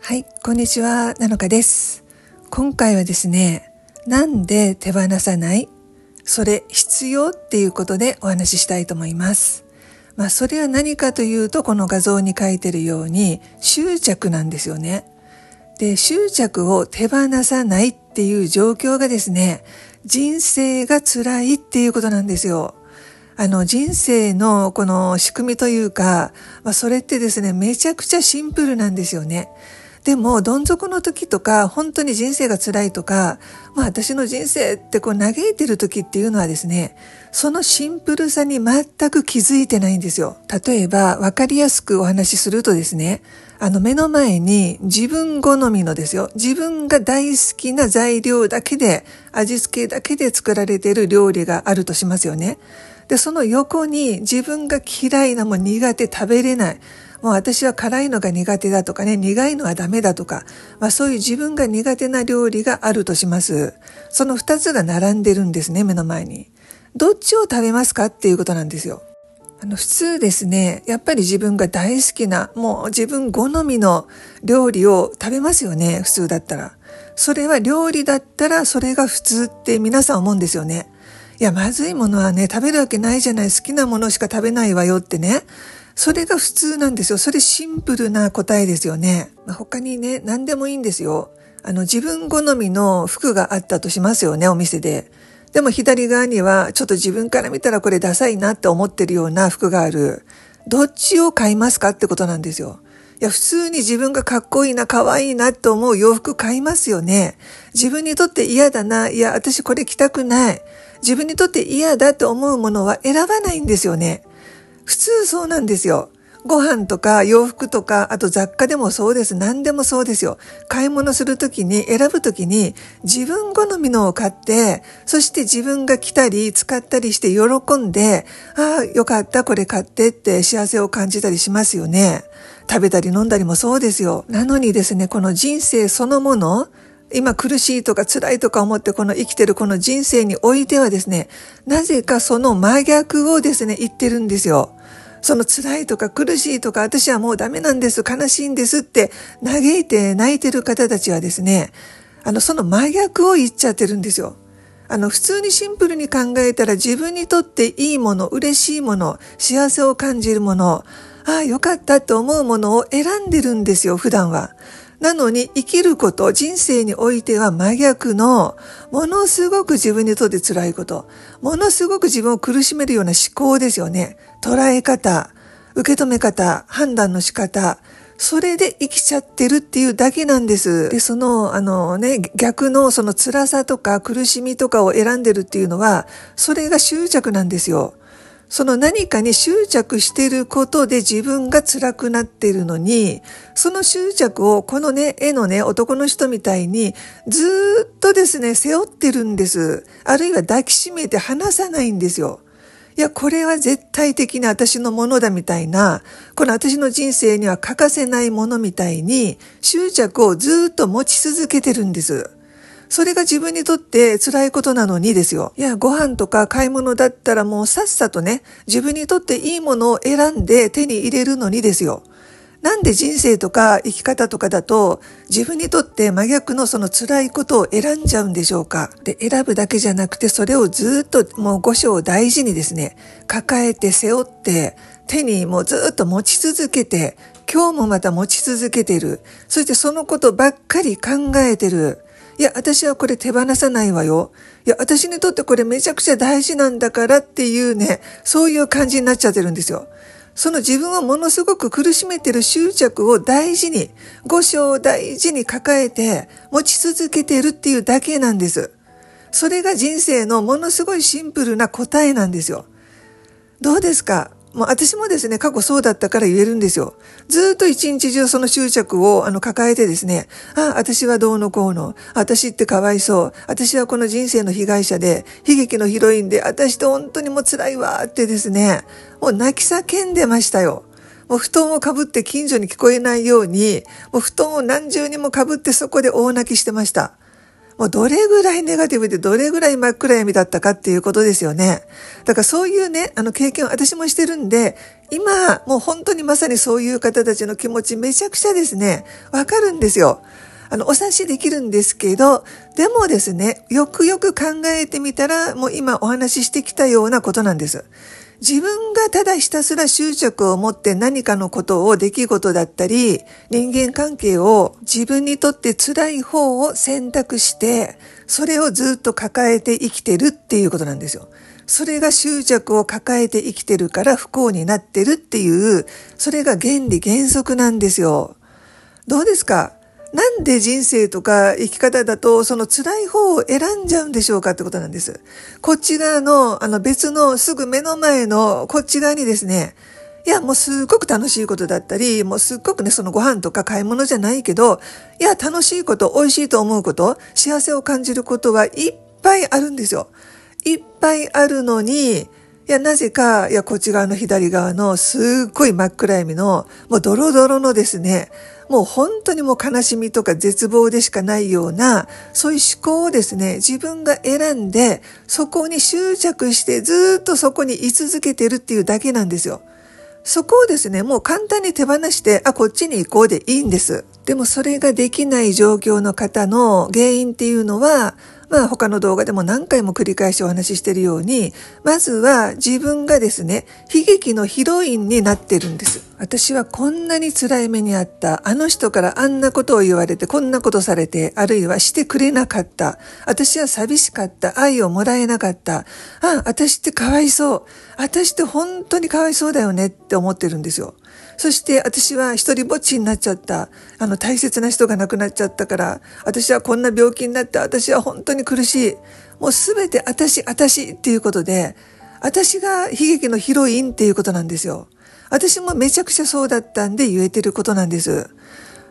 はい、こんにちは、なのかです。今回はですね、なんで手放さないそれ必要っていうことでお話ししたいと思います。まあ、それは何かというと、この画像に書いてるように、執着なんですよね。で、執着を手放さないっていう状況がですね、人生が辛いっていうことなんですよ。あの人生のこの仕組みというか、まあ、それってですね、めちゃくちゃシンプルなんですよね。でも、どん底の時とか、本当に人生が辛いとか、まあ私の人生ってこう嘆いてる時っていうのはですね、そのシンプルさに全く気づいてないんですよ。例えば、わかりやすくお話しするとですね、あの目の前に自分好みのですよ。自分が大好きな材料だけで、味付けだけで作られている料理があるとしますよね。で、その横に自分が嫌いなも苦手食べれない。もう私は辛いのが苦手だとかね、苦いのはダメだとか、まあそういう自分が苦手な料理があるとします。その二つが並んでるんですね、目の前に。どっちを食べますかっていうことなんですよ。あの普通ですね、やっぱり自分が大好きな、もう自分好みの料理を食べますよね、普通だったら。それは料理だったらそれが普通って皆さん思うんですよね。いや、まずいものはね、食べるわけないじゃない、好きなものしか食べないわよってね。それが普通なんですよ。それシンプルな答えですよね。他にね、何でもいいんですよ。あの、自分好みの服があったとしますよね、お店で。でも左側には、ちょっと自分から見たらこれダサいなって思ってるような服がある。どっちを買いますかってことなんですよ。いや、普通に自分がかっこいいな、可愛いなと思う洋服買いますよね。自分にとって嫌だな、いや、私これ着たくない。自分にとって嫌だと思うものは選ばないんですよね。普通そうなんですよ。ご飯とか洋服とか、あと雑貨でもそうです。何でもそうですよ。買い物するときに、選ぶときに、自分好みのを買って、そして自分が着たり、使ったりして喜んで、ああ、よかった、これ買ってって幸せを感じたりしますよね。食べたり飲んだりもそうですよ。なのにですね、この人生そのもの、今苦しいとか辛いとか思ってこの生きてるこの人生においてはですね、なぜかその真逆をですね、言ってるんですよ。その辛いとか苦しいとか、私はもうダメなんです、悲しいんですって嘆いて泣いてる方たちはですね、あの、その真逆を言っちゃってるんですよ。あの、普通にシンプルに考えたら自分にとっていいもの、嬉しいもの、幸せを感じるもの、ああ、よかったと思うものを選んでるんですよ、普段は。なのに生きること、人生においては真逆の、ものすごく自分にとって辛いこと、ものすごく自分を苦しめるような思考ですよね。捉え方、受け止め方、判断の仕方、それで生きちゃってるっていうだけなんです。で、その、あのね、逆のその辛さとか苦しみとかを選んでるっていうのは、それが執着なんですよ。その何かに執着してることで自分が辛くなってるのに、その執着をこのね、絵のね、男の人みたいにずっとですね、背負ってるんです。あるいは抱きしめて離さないんですよ。いや、これは絶対的な私のものだみたいな、この私の人生には欠かせないものみたいに執着をずっと持ち続けてるんです。それが自分にとって辛いことなのにですよ。いや、ご飯とか買い物だったらもうさっさとね、自分にとっていいものを選んで手に入れるのにですよ。なんで人生とか生き方とかだと自分にとって真逆のその辛いことを選んじゃうんでしょうかで、選ぶだけじゃなくてそれをずっともう五章を大事にですね、抱えて背負って手にもうずっと持ち続けて今日もまた持ち続けてる。そしてそのことばっかり考えてる。いや、私はこれ手放さないわよ。いや、私にとってこれめちゃくちゃ大事なんだからっていうね、そういう感じになっちゃってるんですよ。その自分をものすごく苦しめてる執着を大事に、五章を大事に抱えて持ち続けてるっていうだけなんです。それが人生のものすごいシンプルな答えなんですよ。どうですかまあ、私もですね、過去そうだったから言えるんですよ。ずっと一日中その執着をあの抱えてですね、あ、私はどうのこうの、私ってかわいそう、私はこの人生の被害者で、悲劇のヒロインで、私と本当にもう辛いわってですね、もう泣き叫んでましたよ。もう布団をかぶって近所に聞こえないように、もう布団を何重にもかぶってそこで大泣きしてました。もうどれぐらいネガティブでどれぐらい真っ暗闇だったかっていうことですよね。だからそういうね、あの経験を私もしてるんで、今、もう本当にまさにそういう方たちの気持ちめちゃくちゃですね、わかるんですよ。あの、お察しできるんですけど、でもですね、よくよく考えてみたら、もう今お話ししてきたようなことなんです。自分がただひたすら執着を持って何かのことを出来事だったり人間関係を自分にとって辛い方を選択してそれをずっと抱えて生きてるっていうことなんですよ。それが執着を抱えて生きてるから不幸になってるっていうそれが原理原則なんですよ。どうですかなんで人生とか生き方だと、その辛い方を選んじゃうんでしょうかってことなんです。こちらの、あの別のすぐ目の前のこっち側にですね、いや、もうすっごく楽しいことだったり、もうすっごくね、そのご飯とか買い物じゃないけど、いや、楽しいこと、美味しいと思うこと、幸せを感じることはいっぱいあるんですよ。いっぱいあるのに、いや、なぜか、いや、こっち側の左側のすっごい真っ暗闇の、もうドロドロのですね、もう本当にもう悲しみとか絶望でしかないような、そういう思考をですね、自分が選んで、そこに執着してずっとそこに居続けてるっていうだけなんですよ。そこをですね、もう簡単に手放して、あ、こっちに行こうでいいんです。でもそれができない状況の方の原因っていうのは、まあ他の動画でも何回も繰り返しお話ししてるように、まずは自分がですね、悲劇のヒロインになってるんです。私はこんなに辛い目にあった。あの人からあんなことを言われて、こんなことされて、あるいはしてくれなかった。私は寂しかった。愛をもらえなかった。あ、私ってかわいそう。私って本当にかわいそうだよねって思ってるんですよ。そして私は一人ぼっちになっちゃった。あの大切な人が亡くなっちゃったから、私はこんな病気になった。私は本当に苦しい。もうすべて私、私っていうことで、私が悲劇のヒロインっていうことなんですよ。私もめちゃくちゃそうだったんで言えてることなんです。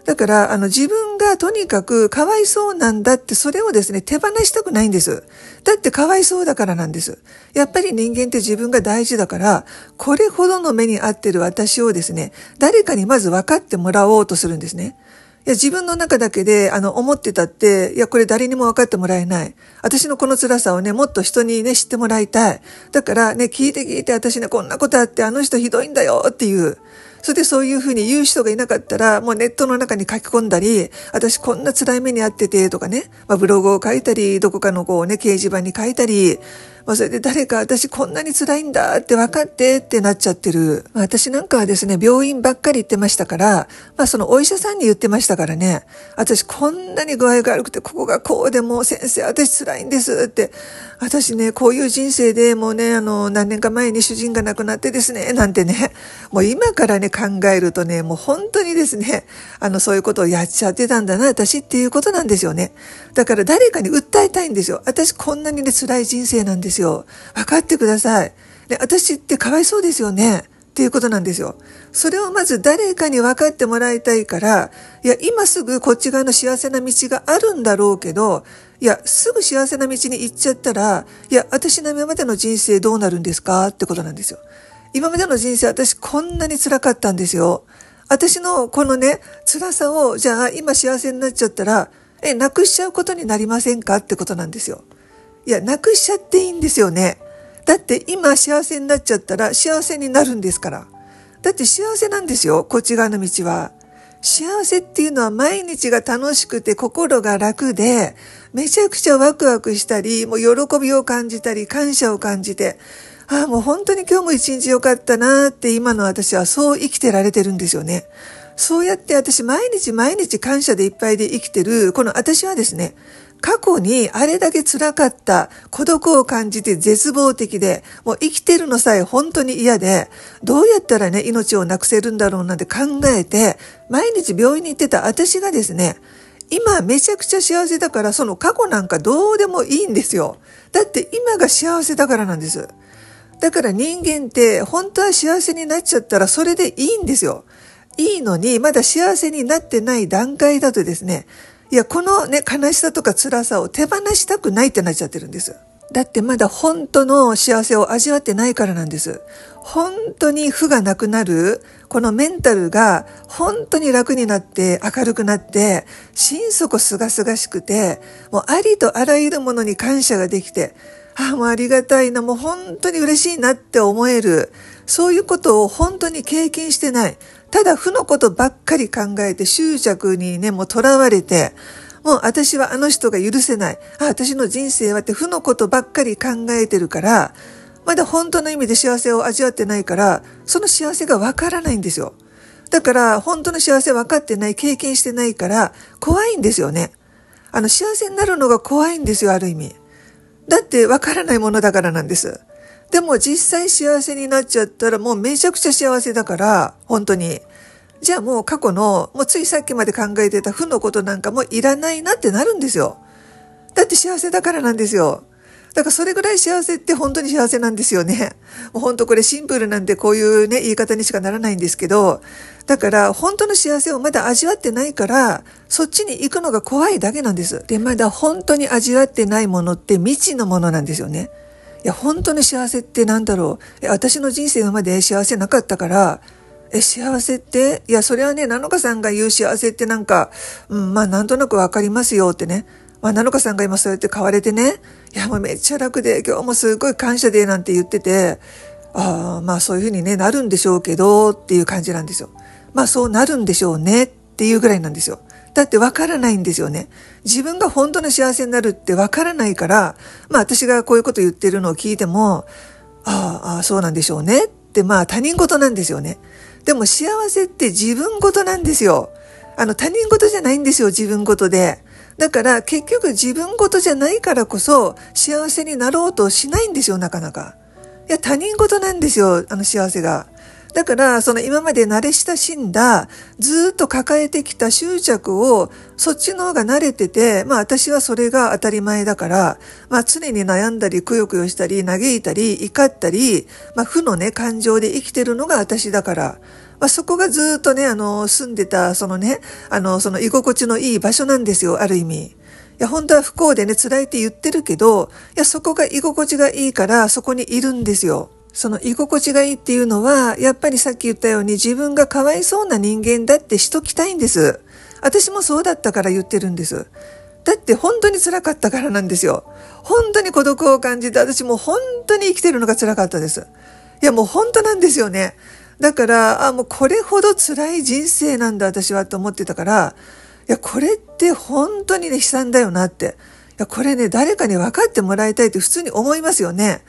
だから、あの、自分がとにかくかわいそうなんだって、それをですね、手放したくないんです。だってかわいそうだからなんです。やっぱり人間って自分が大事だから、これほどの目に合ってる私をですね、誰かにまず分かってもらおうとするんですね。いや、自分の中だけで、あの、思ってたって、いや、これ誰にも分かってもらえない。私のこの辛さをね、もっと人にね、知ってもらいたい。だからね、聞いて聞いて、私ね、こんなことあって、あの人ひどいんだよっていう。それでそういうふうに言う人がいなかったら、もうネットの中に書き込んだり、私こんな辛い目に遭っててとかね、まあ、ブログを書いたり、どこかのこうね、掲示板に書いたり、まあ、それで誰か私こんなに辛いんだって分かってってなっちゃってる。まあ、私なんかはですね、病院ばっかり行ってましたから、まあそのお医者さんに言ってましたからね、私こんなに具合が悪くて、ここがこうでもう先生私辛いんですって、私ね、こういう人生でもうね、あの、何年か前に主人が亡くなってですね、なんてね、もう今からね、考えるとね、もう本当にですね、あの、そういうことをやっちゃってたんだな、私っていうことなんですよね。だから誰かに訴えたいんですよ。私こんなにね、辛い人生なんですよ。分かってください。で、私ってかわいそうですよね。っていうことなんですよ。それをまず誰かに分かってもらいたいから、いや、今すぐこっち側の幸せな道があるんだろうけど、いや、すぐ幸せな道に行っちゃったら、いや、私の今までの人生どうなるんですかってことなんですよ。今までの人生私こんなに辛かったんですよ。私のこのね、辛さを、じゃあ今幸せになっちゃったら、え、なくしちゃうことになりませんかってことなんですよ。いや、なくしちゃっていいんですよね。だって今幸せになっちゃったら幸せになるんですから。だって幸せなんですよ、こっち側の道は。幸せっていうのは毎日が楽しくて心が楽で、めちゃくちゃワクワクしたり、もう喜びを感じたり、感謝を感じて、ああ、もう本当に今日も一日良かったなって今の私はそう生きてられてるんですよね。そうやって私毎日毎日感謝でいっぱいで生きてる、この私はですね、過去にあれだけ辛かった、孤独を感じて絶望的で、もう生きてるのさえ本当に嫌で、どうやったらね、命をなくせるんだろうなんて考えて、毎日病院に行ってた私がですね、今めちゃくちゃ幸せだから、その過去なんかどうでもいいんですよ。だって今が幸せだからなんです。だから人間って本当は幸せになっちゃったらそれでいいんですよ。いいのに、まだ幸せになってない段階だとですね、いや、このね、悲しさとか辛さを手放したくないってなっちゃってるんです。だってまだ本当の幸せを味わってないからなんです。本当に負がなくなる、このメンタルが本当に楽になって明るくなって、心底すがすがしくて、もうありとあらゆるものに感謝ができて、あ、あ、もうありがたいな、もう本当に嬉しいなって思える。そういうことを本当に経験してない。ただ負のことばっかり考えて執着にね、もう囚われて、もう私はあの人が許せない。あ、私の人生はって負のことばっかり考えてるから、まだ本当の意味で幸せを味わってないから、その幸せがわからないんですよ。だから本当の幸せ分かってない、経験してないから、怖いんですよね。あの幸せになるのが怖いんですよ、ある意味。だってわからないものだからなんです。でも実際幸せになっちゃったらもうめちゃくちゃ幸せだから、本当に。じゃあもう過去の、もうついさっきまで考えてた負のことなんかもいらないなってなるんですよ。だって幸せだからなんですよ。だからそれぐらい幸せって本当に幸せなんですよね。もう本当これシンプルなんでこういうね、言い方にしかならないんですけど、だから本当の幸せをまだ味わってないから、そっちに行くのが怖いだけなんです。で、まだ本当に味わってないものって未知のものなんですよね。いや、本当の幸せってなんだろう。私の人生まで幸せなかったから、え、幸せっていや、それはね、なのかさんが言う幸せってなんか、うん、まあなんとなくわかりますよってね。まあ、なのかさんが今そうやって買われてね、いや、もうめっちゃ楽で、今日もすごい感謝で、なんて言ってて、ああ、まあそういうふうにね、なるんでしょうけど、っていう感じなんですよ。まあそうなるんでしょうね、っていうぐらいなんですよ。だってわからないんですよね。自分が本当の幸せになるってわからないから、まあ私がこういうこと言ってるのを聞いても、ああ、そうなんでしょうねってまあ他人事なんですよね。でも幸せって自分事なんですよ。あの他人事じゃないんですよ、自分事で。だから結局自分事じゃないからこそ幸せになろうとしないんですよ、なかなか。いや、他人事なんですよ、あの幸せが。だから、その今まで慣れ親しんだ、ずっと抱えてきた執着を、そっちの方が慣れてて、まあ私はそれが当たり前だから、まあ常に悩んだり、くよくよしたり、嘆いたり、怒ったり、まあ負のね、感情で生きてるのが私だから。まあ、そこがずっとね、あの、住んでた、そのね、あの、その居心地のいい場所なんですよ、ある意味。いや、本当は不幸でね、辛いって言ってるけど、いや、そこが居心地がいいから、そこにいるんですよ。その居心地がいいっていうのは、やっぱりさっき言ったように自分がかわいそうな人間だってしときたいんです。私もそうだったから言ってるんです。だって本当に辛かったからなんですよ。本当に孤独を感じて、私も本当に生きてるのが辛かったです。いや、もう本当なんですよね。だから、あ、もうこれほど辛い人生なんだ私はと思ってたから、いや、これって本当にね、悲惨だよなって。いや、これね、誰かに分かってもらいたいって普通に思いますよね。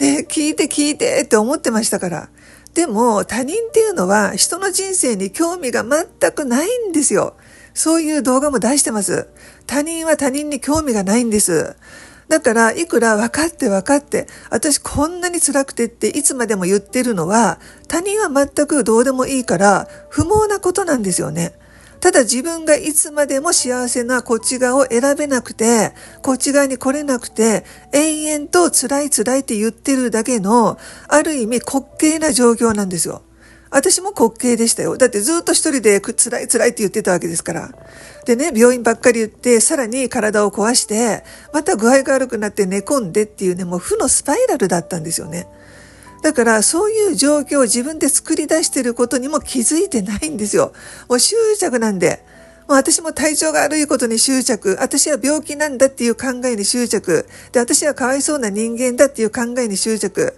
ね、聞いて聞いてって思ってましたから。でも、他人っていうのは人の人生に興味が全くないんですよ。そういう動画も出してます。他人は他人に興味がないんです。だったら、いくら分かって分かって、私こんなに辛くてっていつまでも言ってるのは、他人は全くどうでもいいから、不毛なことなんですよね。ただ自分がいつまでも幸せなこっち側を選べなくて、こっち側に来れなくて、延々と辛い辛いって言ってるだけの、ある意味滑稽な状況なんですよ。私も滑稽でしたよ。だってずっと一人で辛い辛いって言ってたわけですから。でね、病院ばっかり言って、さらに体を壊して、また具合が悪くなって寝込んでっていうね、もう負のスパイラルだったんですよね。だからそういう状況を自分で作り出してることにも気づいてないんですよ。もう執着なんで。もう私も体調が悪いことに執着。私は病気なんだっていう考えに執着。で、私はかわいそうな人間だっていう考えに執着。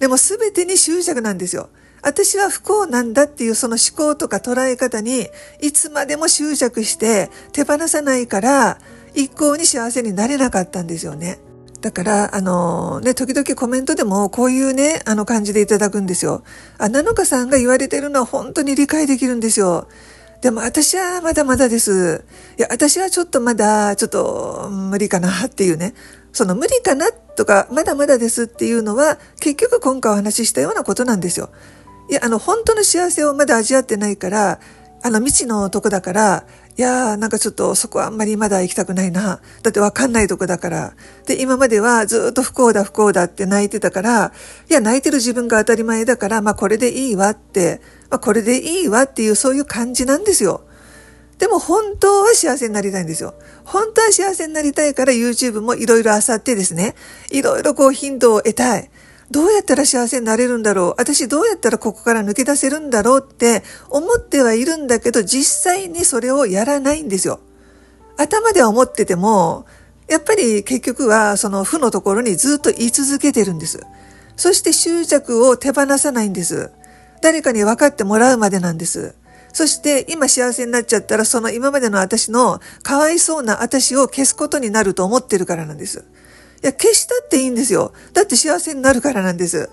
でも全てに執着なんですよ。私は不幸なんだっていうその思考とか捉え方にいつまでも執着して手放さないから一向に幸せになれなかったんですよね。だから、あのー、ね、時々コメントでもこういうね、あの感じでいただくんですよ。あ、なのかさんが言われてるのは本当に理解できるんですよ。でも私はまだまだです。いや、私はちょっとまだ、ちょっと無理かなっていうね。その無理かなとか、まだまだですっていうのは、結局今回お話ししたようなことなんですよ。いや、あの、本当の幸せをまだ味わってないから、あの、未知のとこだから、いやー、なんかちょっとそこはあんまりまだ行きたくないな。だってわかんないとこだから。で、今まではずっと不幸だ不幸だって泣いてたから、いや、泣いてる自分が当たり前だから、まあこれでいいわって、まあこれでいいわっていうそういう感じなんですよ。でも本当は幸せになりたいんですよ。本当は幸せになりたいから YouTube もいろいろあさってですね、いろいろこうヒントを得たい。どうやったら幸せになれるんだろう私どうやったらここから抜け出せるんだろうって思ってはいるんだけど、実際にそれをやらないんですよ。頭では思ってても、やっぱり結局はその負のところにずっと言い続けてるんです。そして執着を手放さないんです。誰かに分かってもらうまでなんです。そして今幸せになっちゃったらその今までの私のかわいそうな私を消すことになると思ってるからなんです。いや、消したっていいんですよ。だって幸せになるからなんです。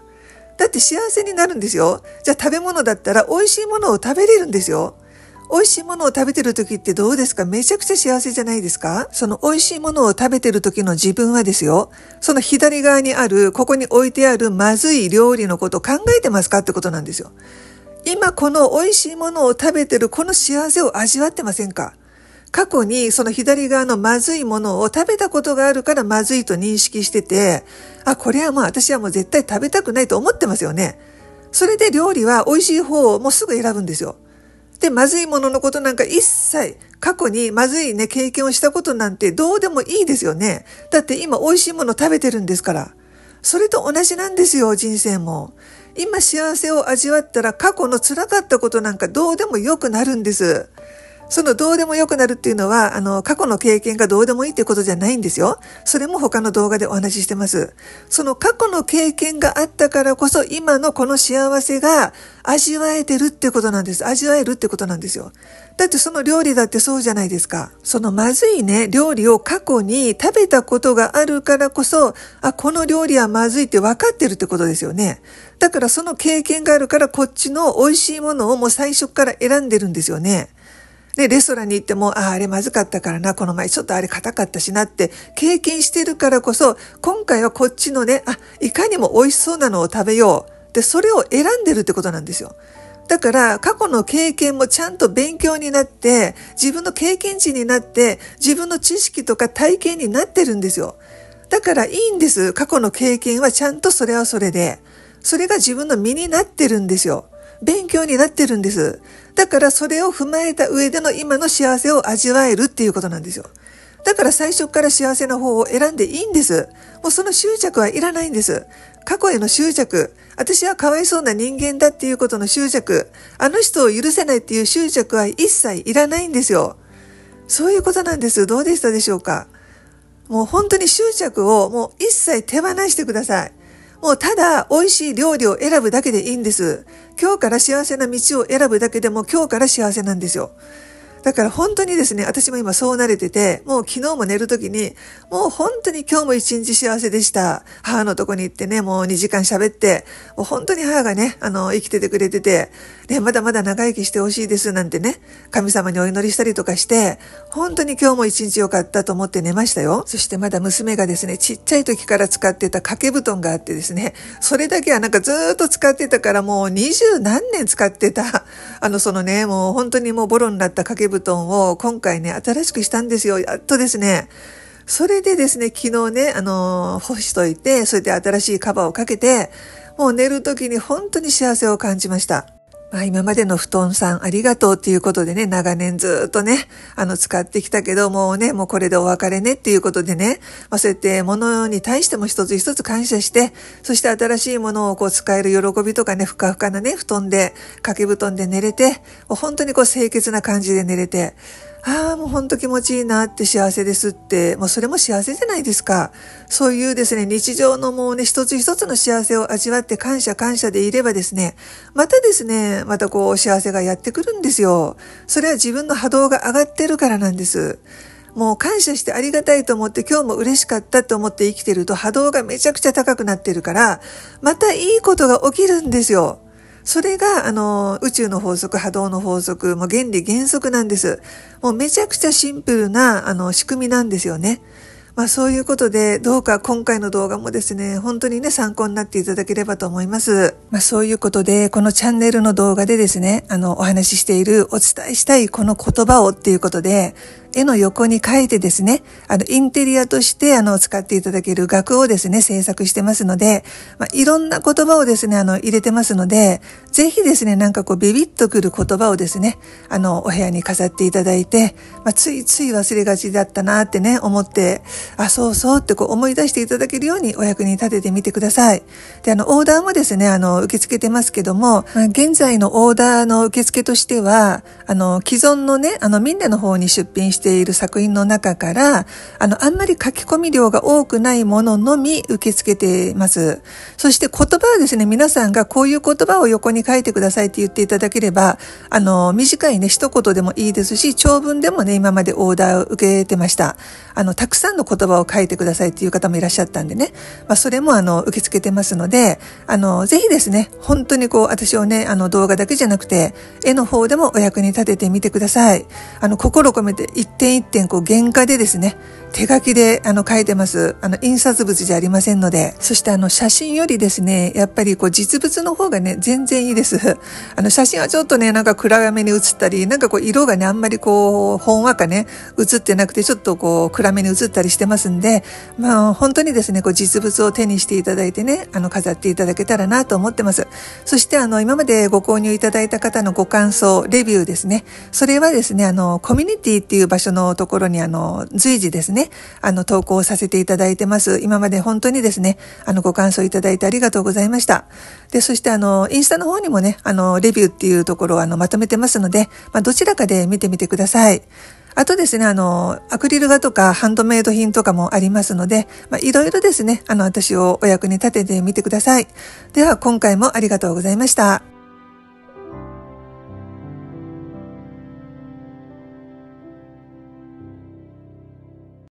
だって幸せになるんですよ。じゃあ食べ物だったら美味しいものを食べれるんですよ。美味しいものを食べてる時ってどうですかめちゃくちゃ幸せじゃないですかその美味しいものを食べてる時の自分はですよ。その左側にある、ここに置いてあるまずい料理のことを考えてますかってことなんですよ。今この美味しいものを食べてるこの幸せを味わってませんか過去にその左側のまずいものを食べたことがあるからまずいと認識してて、あ、これはもう私はもう絶対食べたくないと思ってますよね。それで料理は美味しい方をもうすぐ選ぶんですよ。で、まずいもののことなんか一切過去にまずいね、経験をしたことなんてどうでもいいですよね。だって今美味しいもの食べてるんですから。それと同じなんですよ、人生も。今幸せを味わったら過去の辛かったことなんかどうでもよくなるんです。そのどうでもよくなるっていうのは、あの、過去の経験がどうでもいいっていうことじゃないんですよ。それも他の動画でお話ししてます。その過去の経験があったからこそ、今のこの幸せが味わえてるってことなんです。味わえるってことなんですよ。だってその料理だってそうじゃないですか。そのまずいね、料理を過去に食べたことがあるからこそ、あ、この料理はまずいって分かってるってことですよね。だからその経験があるから、こっちの美味しいものをもう最初から選んでるんですよね。ね、レストランに行っても、ああ、あれまずかったからな、この前ちょっとあれ硬かったしなって経験してるからこそ、今回はこっちのね、あ、いかにも美味しそうなのを食べよう。で、それを選んでるってことなんですよ。だから過去の経験もちゃんと勉強になって、自分の経験値になって、自分の知識とか体験になってるんですよ。だからいいんです。過去の経験はちゃんとそれはそれで。それが自分の身になってるんですよ。勉強になってるんです。だからそれを踏まえた上での今の幸せを味わえるっていうことなんですよ。だから最初から幸せな方を選んでいいんです。もうその執着はいらないんです。過去への執着。私はかわいそうな人間だっていうことの執着。あの人を許せないっていう執着は一切いらないんですよ。そういうことなんです。どうでしたでしょうかもう本当に執着をもう一切手放してください。もうただ美味しい料理を選ぶだけでいいんです。今日から幸せな道を選ぶだけでも今日から幸せなんですよ。だから本当にですね、私も今そう慣れてて、もう昨日も寝るときに、もう本当に今日も一日幸せでした。母のとこに行ってね、もう2時間喋って、もう本当に母がね、あの、生きててくれてて、ね、まだまだ長生きしてほしいですなんてね、神様にお祈りしたりとかして、本当に今日も一日良かったと思って寝ましたよ。そしてまだ娘がですね、ちっちゃい時から使ってた掛け布団があってですね、それだけはなんかずっと使ってたからもう二十何年使ってた、あの、そのね、もう本当にもうボロになった掛け布団布団を今回ね、新しくしたんですよ。やっとですね。それでですね、昨日ね、あのー、干しといて、それで新しいカバーをかけて、もう寝る時に本当に幸せを感じました。まあ、今までの布団さんありがとうっていうことでね、長年ずっとね、あの使ってきたけど、もうね、もうこれでお別れねっていうことでね、まあ、そうやって物に対しても一つ一つ感謝して、そして新しいものをこう使える喜びとかね、ふかふかなね、布団で、掛け布団で寝れて、本当にこう清潔な感じで寝れて、ああ、もうほんと気持ちいいなって幸せですって、もうそれも幸せじゃないですか。そういうですね、日常のもうね、一つ一つの幸せを味わって感謝感謝でいればですね、またですね、またこう幸せがやってくるんですよ。それは自分の波動が上がってるからなんです。もう感謝してありがたいと思って今日も嬉しかったと思って生きてると波動がめちゃくちゃ高くなってるから、またいいことが起きるんですよ。それが、あの、宇宙の法則、波動の法則、もう原理原則なんです。もうめちゃくちゃシンプルな、あの、仕組みなんですよね。まあそういうことで、どうか今回の動画もですね、本当にね、参考になっていただければと思います。まあそういうことで、このチャンネルの動画でですね、あの、お話ししている、お伝えしたいこの言葉をっていうことで、絵の横に書いてですね、あの、インテリアとして、あの、使っていただける額をですね、制作してますので、まあ、いろんな言葉をですね、あの、入れてますので、ぜひですね、なんかこう、ビビッとくる言葉をですね、あの、お部屋に飾っていただいて、まあ、ついつい忘れがちだったなってね、思って、あ、そうそうってこう、思い出していただけるようにお役に立ててみてください。で、あの、オーダーもですね、あの、受け付けてますけども、まあ、現在のオーダーの受付としては、あの、既存のね、あの、みんなの方に出品してしている作品の中から、あの、あんまり書き込み量が多くないもののみ受け付けています。そして言葉はですね、皆さんがこういう言葉を横に書いてくださいって言っていただければ、あの、短いね、一言でもいいですし、長文でもね、今までオーダーを受けてました。あの、たくさんの言葉を書いてくださいっていう方もいらっしゃったんでね、まあ、それもあの、受け付けてますので、あの、ぜひですね、本当にこう、私をね、あの、動画だけじゃなくて、絵の方でもお役に立ててみてください。あの、心込めて点一点こう原価でですね、手書きであの書いてます。あの印刷物じゃありませんので。そしてあの写真よりですね、やっぱりこう実物の方がね、全然いいです。あの写真はちょっとね、なんか暗めに写ったり、なんかこう色がね、あんまりこう、ほんわかね、写ってなくてちょっとこう暗めに写ったりしてますんで、まあ本当にですね、こう実物を手にしていただいてね、あの飾っていただけたらなと思ってます。そしてあの今までご購入いただいた方のご感想、レビューですね。それはですね、あのコミュニティっていう場場所のところにあの、随時ですね、あの、投稿させていただいてます。今まで本当にですね、あの、ご感想いただいてありがとうございました。で、そしてあの、インスタの方にもね、あの、レビューっていうところをあの、まとめてますので、まあ、どちらかで見てみてください。あとですね、あの、アクリル画とかハンドメイド品とかもありますので、まあ、いろいろですね、あの、私をお役に立ててみてください。では、今回もありがとうございました。